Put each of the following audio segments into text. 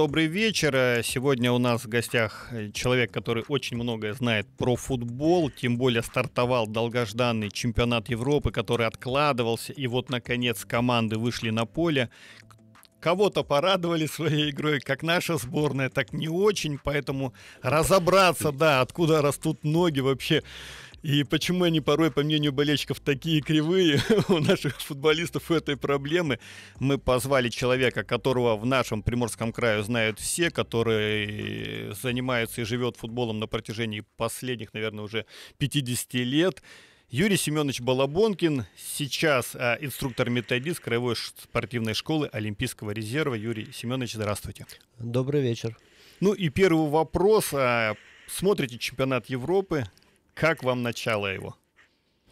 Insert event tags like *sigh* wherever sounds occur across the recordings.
добрый вечер. Э, сегодня у нас в гостях э, человек, который очень многое знает про футбол, тем более стартовал долгожданный чемпионат Европы, который откладывался, и вот, наконец, команды вышли на поле. Кого-то порадовали своей игрой, как наша сборная, так не очень, поэтому разобраться, да, откуда растут ноги вообще и почему они порой, по мнению болельщиков, такие кривые *laughs* у наших футболистов этой проблемы? Мы позвали человека, которого в нашем Приморском крае знают все, который занимается и живет футболом на протяжении последних, наверное, уже 50 лет. Юрий Семенович Балабонкин, сейчас а, инструктор-методист Краевой спортивной школы Олимпийского резерва. Юрий Семенович, здравствуйте. Добрый вечер. Ну и первый вопрос. А, смотрите чемпионат Европы, как вам начало его?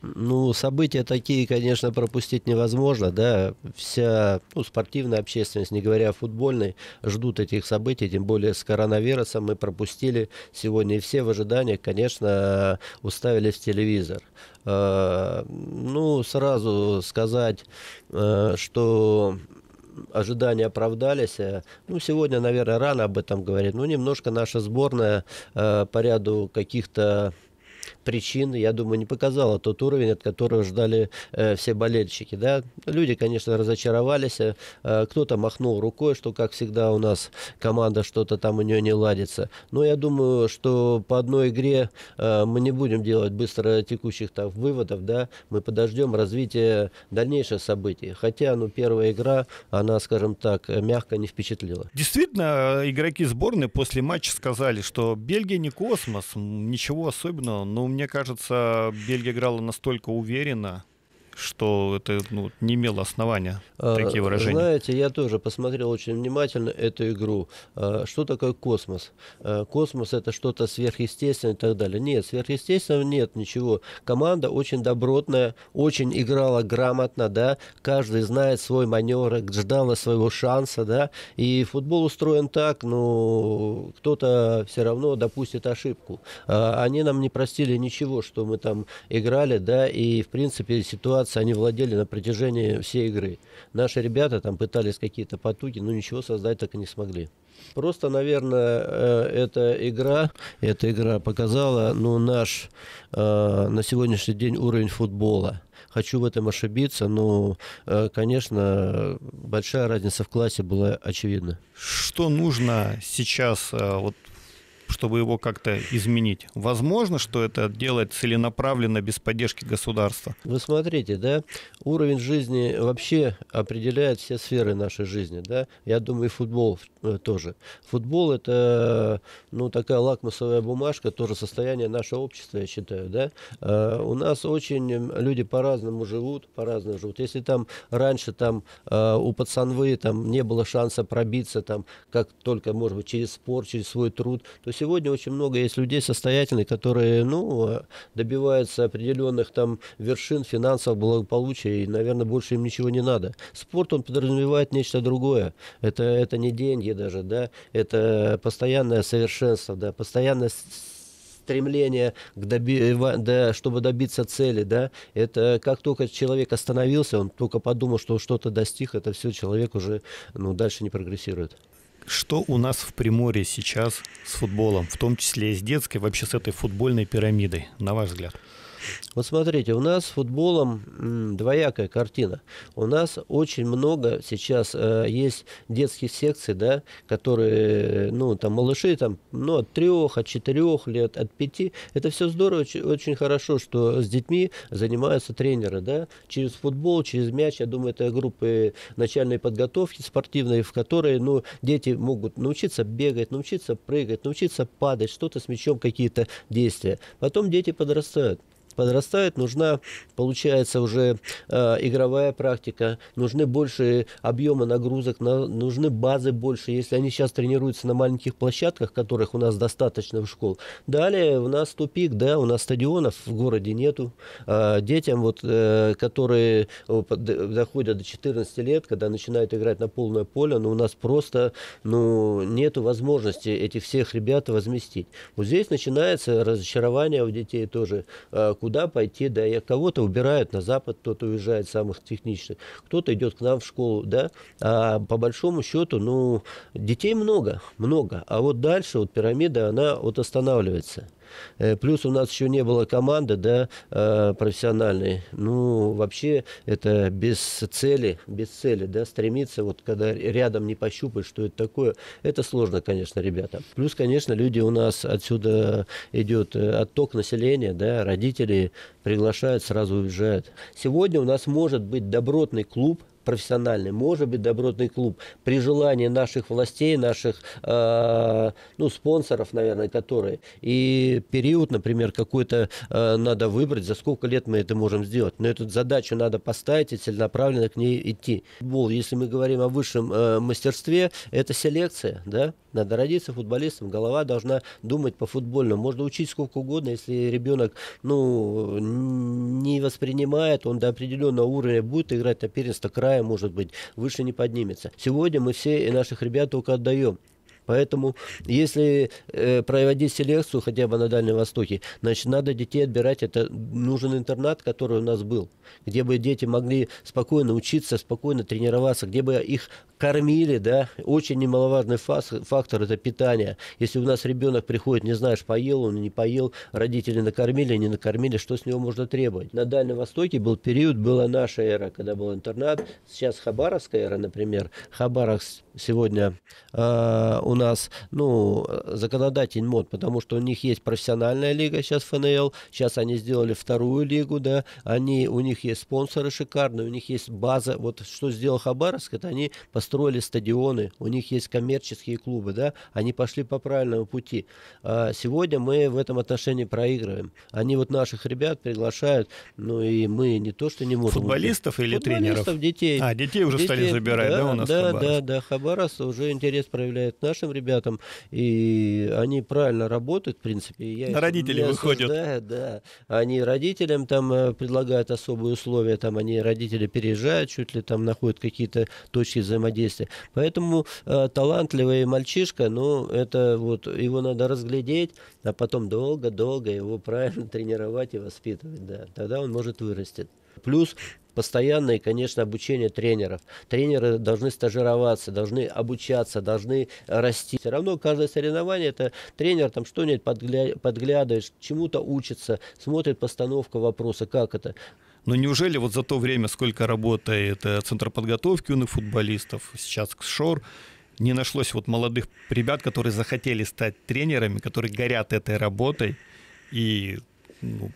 Ну, события такие, конечно, пропустить невозможно, да. Вся ну, спортивная общественность, не говоря о футбольной, ждут этих событий, тем более с коронавирусом мы пропустили сегодня и все в ожиданиях, конечно, уставились в телевизор. Э, ну, сразу сказать, э, что ожидания оправдались. Ну, сегодня, наверное, рано об этом говорить. Ну, немножко наша сборная э, по ряду каких-то причин, я думаю, не показала тот уровень, от которого ждали э, все болельщики. Да? Люди, конечно, разочаровались. Э, кто-то махнул рукой, что, как всегда, у нас команда что-то там у нее не ладится. Но я думаю, что по одной игре э, мы не будем делать быстро текущих там, выводов. Да? Мы подождем развития дальнейших событий. Хотя, ну, первая игра, она, скажем так, мягко не впечатлила. Действительно, игроки сборной после матча сказали, что Бельгия не космос, ничего особенного, но мне кажется, Бельгия играла настолько уверенно, что это ну, не имело основания, а, такие выражения. Знаете, я тоже посмотрел очень внимательно эту игру. А, что такое космос? А, космос — это что-то сверхъестественное и так далее. Нет, сверхъестественного нет ничего. Команда очень добротная, очень играла грамотно, да, каждый знает свой маневр, ждала своего шанса, да, и футбол устроен так, но ну, кто-то все равно допустит ошибку. Они нам не простили ничего, что мы там играли, да, и, в принципе, ситуация ситуации они владели на протяжении всей игры. Наши ребята там пытались какие-то потуки, но ничего создать так и не смогли. Просто, наверное, э, эта игра, эта игра показала ну, наш э, на сегодняшний день уровень футбола. Хочу в этом ошибиться, но, э, конечно, большая разница в классе была очевидна. Что нужно сейчас вот чтобы его как-то изменить? Возможно, что это делать целенаправленно без поддержки государства? Вы смотрите, да, уровень жизни вообще определяет все сферы нашей жизни, да. Я думаю, футбол Э, тоже. Футбол это ну, такая лакмусовая бумажка, тоже состояние нашего общества, я считаю. Да? Э, у нас очень люди по-разному живут, по-разному живут. Если там раньше там, э, у пацанвы там, не было шанса пробиться, там, как только, может быть, через спорт, через свой труд, то сегодня очень много есть людей состоятельных, которые ну, э, добиваются определенных там, вершин финансового благополучия, и, наверное, больше им ничего не надо. Спорт, он подразумевает нечто другое. Это, это не деньги, технологии даже, да, это постоянное совершенство, да, постоянное стремление, к доби... да, чтобы добиться цели, да, это как только человек остановился, он только подумал, что что-то достиг, это все, человек уже ну, дальше не прогрессирует. Что у нас в Приморье сейчас с футболом, в том числе и с детской, вообще с этой футбольной пирамидой, на ваш взгляд? Вот смотрите, у нас с футболом двоякая картина. У нас очень много сейчас э, есть детских секций, да, которые, ну, там, малыши, там, ну, от трех, от четырех лет, от пяти. Это все здорово, очень, хорошо, что с детьми занимаются тренеры, да, через футбол, через мяч. Я думаю, это группы начальной подготовки спортивной, в которой, ну, дети могут научиться бегать, научиться прыгать, научиться падать, что-то с мячом, какие-то действия. Потом дети подрастают подрастает, нужна, получается, уже э, игровая практика, нужны большие объемы нагрузок, на, нужны базы больше. Если они сейчас тренируются на маленьких площадках, которых у нас достаточно в школ. Далее у нас тупик, да, у нас стадионов в городе нету. Э, детям, вот, э, которые доходят до 14 лет, когда начинают играть на полное поле, ну, у нас просто ну, нету возможности этих всех ребят возместить. Вот здесь начинается разочарование у детей тоже, э, куда пойти, да, я кого-то убирают на Запад, кто-то уезжает самых техничных, кто-то идет к нам в школу, да, а по большому счету, ну, детей много, много, а вот дальше вот пирамида, она вот останавливается. Э, плюс у нас еще не было команды да, э, профессиональной. Ну, вообще это без цели, без цели, да, стремиться, вот когда рядом не пощупать, что это такое, это сложно, конечно, ребята. Плюс, конечно, люди у нас отсюда идет э, отток населения, да, родители приглашают, сразу уезжают. Сегодня у нас может быть добротный клуб, профессиональный, может быть добротный клуб. При желании наших властей, наших э, ну, спонсоров, наверное, которые. И период, например, какой-то э, надо выбрать, за сколько лет мы это можем сделать. Но эту задачу надо поставить и целенаправленно к ней идти. Футбол, если мы говорим о высшем э, мастерстве, это селекция, да? Надо родиться футболистом, голова должна думать по футбольному. Можно учить сколько угодно, если ребенок ну, не воспринимает, он до определенного уровня будет играть на первенство края, может быть, выше не поднимется. Сегодня мы все наших ребят только отдаем. Поэтому, если э, проводить селекцию хотя бы на Дальнем Востоке, значит, надо детей отбирать. Это нужен интернат, который у нас был, где бы дети могли спокойно учиться, спокойно тренироваться, где бы их кормили, да. Очень немаловажный фактор – это питание. Если у нас ребенок приходит, не знаешь, поел он, не поел, родители накормили, не накормили, что с него можно требовать? На Дальнем Востоке был период, была наша эра, когда был интернат. Сейчас Хабаровская эра, например. Хабаровск сегодня, э, он нас, ну, законодатель мод, потому что у них есть профессиональная лига сейчас ФНЛ, сейчас они сделали вторую лигу, да, они, у них есть спонсоры шикарные, у них есть база, вот что сделал Хабаровск, это они построили стадионы, у них есть коммерческие клубы, да, они пошли по правильному пути. А сегодня мы в этом отношении проигрываем. Они вот наших ребят приглашают, ну и мы не то, что не можем... Футболистов или Футболистов, тренеров? детей. А, детей уже детей, стали забирать, да, да у нас Да, Хабаровск. да, да, Хабаровск уже интерес проявляет нашим этим ребятам, и они правильно работают, в принципе. Я На родителей выходят. Да, они родителям там э, предлагают особые условия, там они родители переезжают, чуть ли там находят какие-то точки взаимодействия. Поэтому э, талантливый мальчишка, ну, это вот, его надо разглядеть, а потом долго-долго его правильно *laughs* тренировать и воспитывать, да. Тогда он может вырастет. Плюс постоянное, конечно, обучение тренеров. Тренеры должны стажироваться, должны обучаться, должны расти. Все равно каждое соревнование это тренер там что-нибудь подгля... подглядывает, чему-то учится, смотрит постановка вопроса, как это. Но неужели вот за то время, сколько работает э, центр подготовки юных футболистов, сейчас КСШОР, не нашлось вот молодых ребят, которые захотели стать тренерами, которые горят этой работой и ну,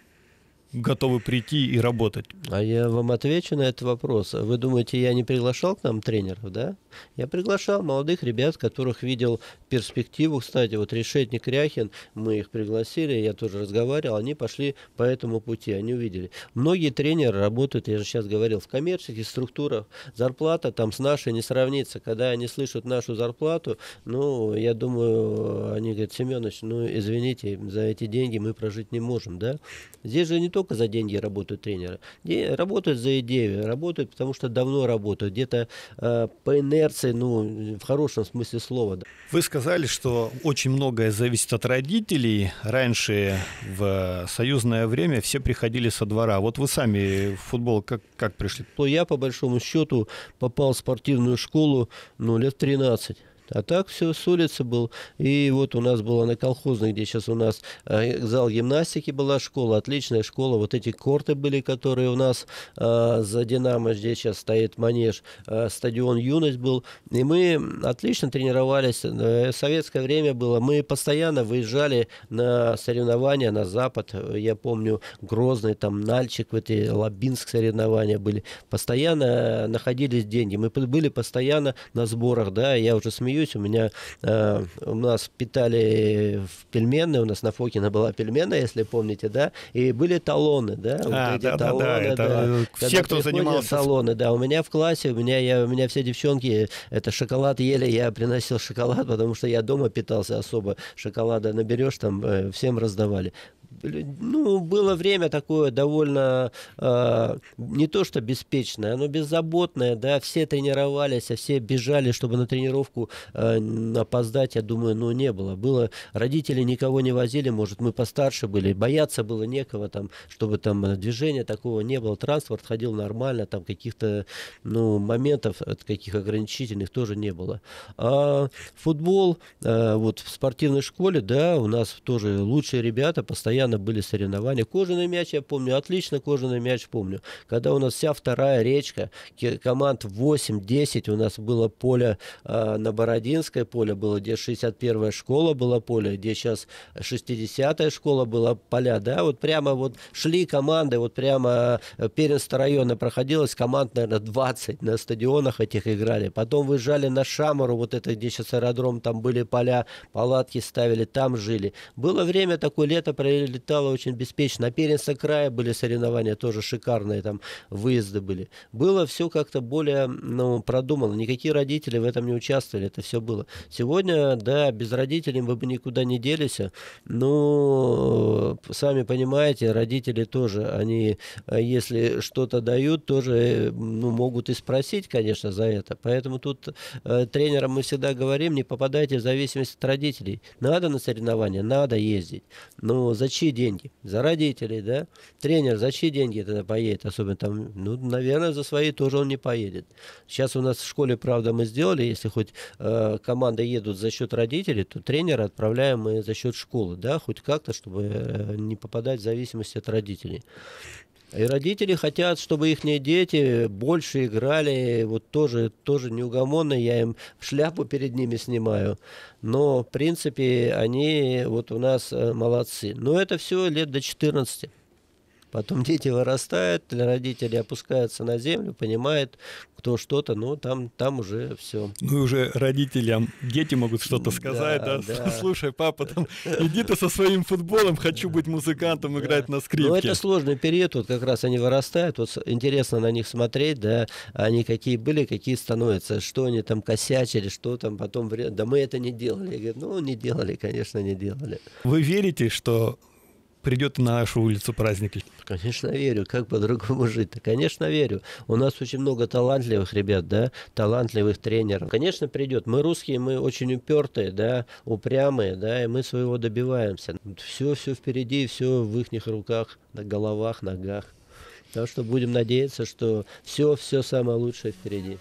готовы прийти и работать? А я вам отвечу на этот вопрос. Вы думаете, я не приглашал к нам тренеров, да? Я приглашал молодых ребят, которых видел перспективу, кстати, вот Решетник Ряхин, мы их пригласили, я тоже разговаривал, они пошли по этому пути, они увидели. Многие тренеры работают, я же сейчас говорил, в коммерческих структурах, зарплата там с нашей не сравнится. Когда они слышат нашу зарплату, ну, я думаю, они говорят, Семенович, ну, извините, за эти деньги мы прожить не можем, да? Здесь же не только за деньги работают тренеры, работают за идею, работают, потому что давно работают, где-то э, по инерции, ну, в хорошем смысле слова. Да. Вы сказали сказали, что очень многое зависит от родителей. Раньше в союзное время все приходили со двора. Вот вы сами в футбол как, как пришли? Ну, я, по большому счету, попал в спортивную школу ну, лет 13. А так все с улицы был. И вот у нас было на колхозной, где сейчас у нас э, зал гимнастики была школа, отличная школа. Вот эти корты были, которые у нас э, за «Динамо», здесь сейчас стоит манеж, э, стадион «Юность» был. И мы отлично тренировались. В э, советское время было. Мы постоянно выезжали на соревнования на Запад. Я помню Грозный, там Нальчик, в эти Лабинск соревнования были. Постоянно э, находились деньги. Мы были постоянно на сборах, да, я уже смеюсь боюсь. У меня э, у нас питали в пельмены, у нас на Фокина была пельмена, если помните, да, и были талоны, да, вот а, эти да, талоны, да, да, это, да. Все, кто занимался талоны, да, у меня в классе, у меня я, у меня все девчонки это шоколад ели, я приносил *laughs* шоколад, потому что я дома питался особо, шоколада наберешь там э, всем раздавали ну, было время такое довольно э, не то что беспечное, но беззаботное, да, все тренировались, а все бежали, чтобы на тренировку э, опоздать, я думаю, ну, не было. Было, родители никого не возили, может, мы постарше были, бояться было некого там, чтобы там движения такого не было, транспорт ходил нормально, там каких-то, ну, моментов от э, каких ограничительных тоже не было. А футбол, э, вот в спортивной школе, да, у нас тоже лучшие ребята постоянно постоянно были соревнования. Кожаный мяч, я помню, отлично кожаный мяч помню. Когда у нас вся вторая речка, команд 8-10, у нас было поле э, на Бородинское поле, было где 61-я школа была поле, где сейчас 60-я школа была поля, да, вот прямо вот шли команды, вот прямо э, Перенск района проходилось, команд, наверное, 20 на стадионах этих играли. Потом выезжали на Шамару, вот это где сейчас аэродром, там были поля, палатки ставили, там жили. Было время такое, лето провели летала очень беспечно. На Перенса края были соревнования тоже шикарные, там выезды были. Было все как-то более ну, продумано. Никакие родители в этом не участвовали, это все было. Сегодня, да, без родителей мы бы никуда не делись. Но ну, сами понимаете, родители тоже, они, а если что-то дают, тоже ну, могут и спросить, конечно, за это. Поэтому тут э, тренерам мы всегда говорим, не попадайте в зависимость от родителей. Надо на соревнования, надо ездить. Но зачем деньги? За родителей, да? Тренер за чьи деньги тогда поедет? Особенно там, ну, наверное, за свои тоже он не поедет. Сейчас у нас в школе, правда, мы сделали, если хоть э, команда едут за счет родителей, то тренера отправляем мы за счет школы, да, хоть как-то, чтобы э, не попадать в зависимость от родителей. И родители хотят, чтобы их дети больше играли, вот тоже, тоже неугомонно, я им шляпу перед ними снимаю. Но, в принципе, они вот у нас э, молодцы. Но это все лет до 14. Потом дети вырастают, родители опускаются на землю, понимают, кто что-то, но ну, там, там уже все. Ну и уже родителям, дети могут что-то сказать, да, да? да. *laughs* Слушай, папа, там, иди ты со своим футболом, хочу быть музыкантом, играть да. на ну, скрипке. Ну это сложный период, вот как раз они вырастают, вот интересно на них смотреть, да, они какие были, какие становятся, что они там косячили, что там потом, да мы это не делали. Я говорю, ну не делали, конечно, не делали. Вы верите, что придет на нашу улицу праздник. Конечно, верю. Как по-другому *laughs* жить-то? Конечно, верю. У нас очень много талантливых ребят, да, талантливых тренеров. Конечно, придет. Мы русские, мы очень упертые, да, упрямые, да, и мы своего добиваемся. Все, все впереди, все в их руках, на головах, ногах. Так что будем надеяться, что все, все самое лучшее впереди.